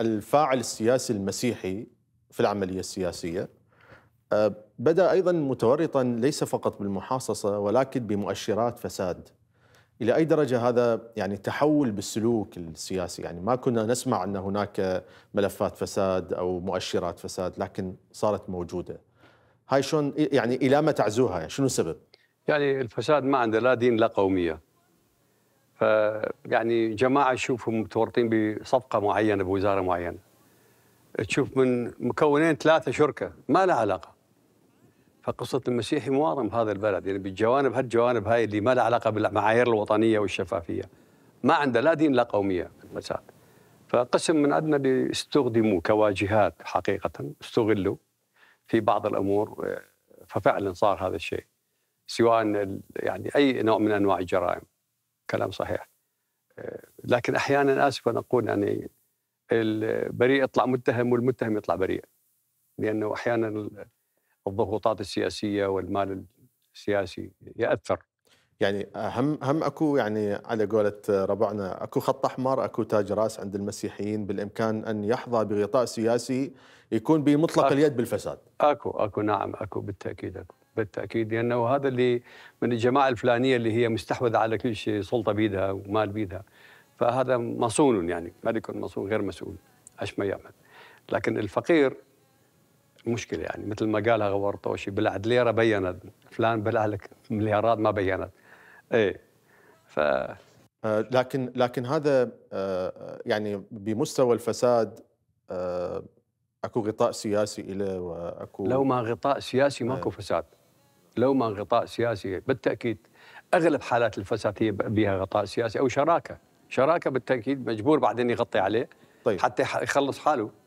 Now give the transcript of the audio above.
الفاعل السياسي المسيحي في العملية السياسية آه، بدا ايضا متورطا ليس فقط بالمحاصصه ولكن بمؤشرات فساد الى اي درجه هذا يعني تحول بالسلوك السياسي يعني ما كنا نسمع ان هناك ملفات فساد او مؤشرات فساد لكن صارت موجوده هاي شلون يعني الى ما تعزوها يعني شنو السبب يعني الفساد ما عنده لا دين لا قوميه فيعني جماعه تشوفهم متورطين بصفقه معينه بوزاره معينه تشوف من مكونين ثلاثه شركه ما لها علاقه فقصه المسيحي موارم هذا البلد يعني بالجوانب هالجوانب هاي اللي ما لها علاقه بالمعايير الوطنيه والشفافيه ما عنده لا دين لا قوميه في فقسم من عندنا اللي استخدموا كواجهات حقيقه استغلوا في بعض الامور ففعلا صار هذا الشيء سواء يعني اي نوع من انواع الجرائم كلام صحيح لكن احيانا اسف ان اقول يعني البريء يطلع متهم والمتهم يطلع بريء لانه احيانا الضغوطات السياسيه والمال السياسي ياثر يعني هم هم اكو يعني على قولة ربعنا اكو خط احمر اكو تاج راس عند المسيحيين بالامكان ان يحظى بغطاء سياسي يكون بمطلق اليد بالفساد اكو اكو نعم اكو بالتاكيد اكو بالتاكيد لانه هذا اللي من الجماعه الفلانيه اللي هي مستحوذه على كل شيء سلطه بيدها ومال بيدها فهذا مصون يعني يكون مصون غير مسؤول ايش ما يعمل لكن الفقير مشكلة يعني مثل ما قالها طوشي بلعت ليرة بينت فلان بلع لك مليارات ما بينت ايه ف آه، لكن لكن هذا آه، آه، يعني بمستوى الفساد اكو غطاء سياسي له واكو لو ما غطاء سياسي ماكو فساد لو ما غطاء سياسي بالتاكيد اغلب حالات الفساد هي بها غطاء سياسي او شراكه شراكه بالتاكيد مجبور بعدين يغطي عليه طيب. حتى يخلص حاله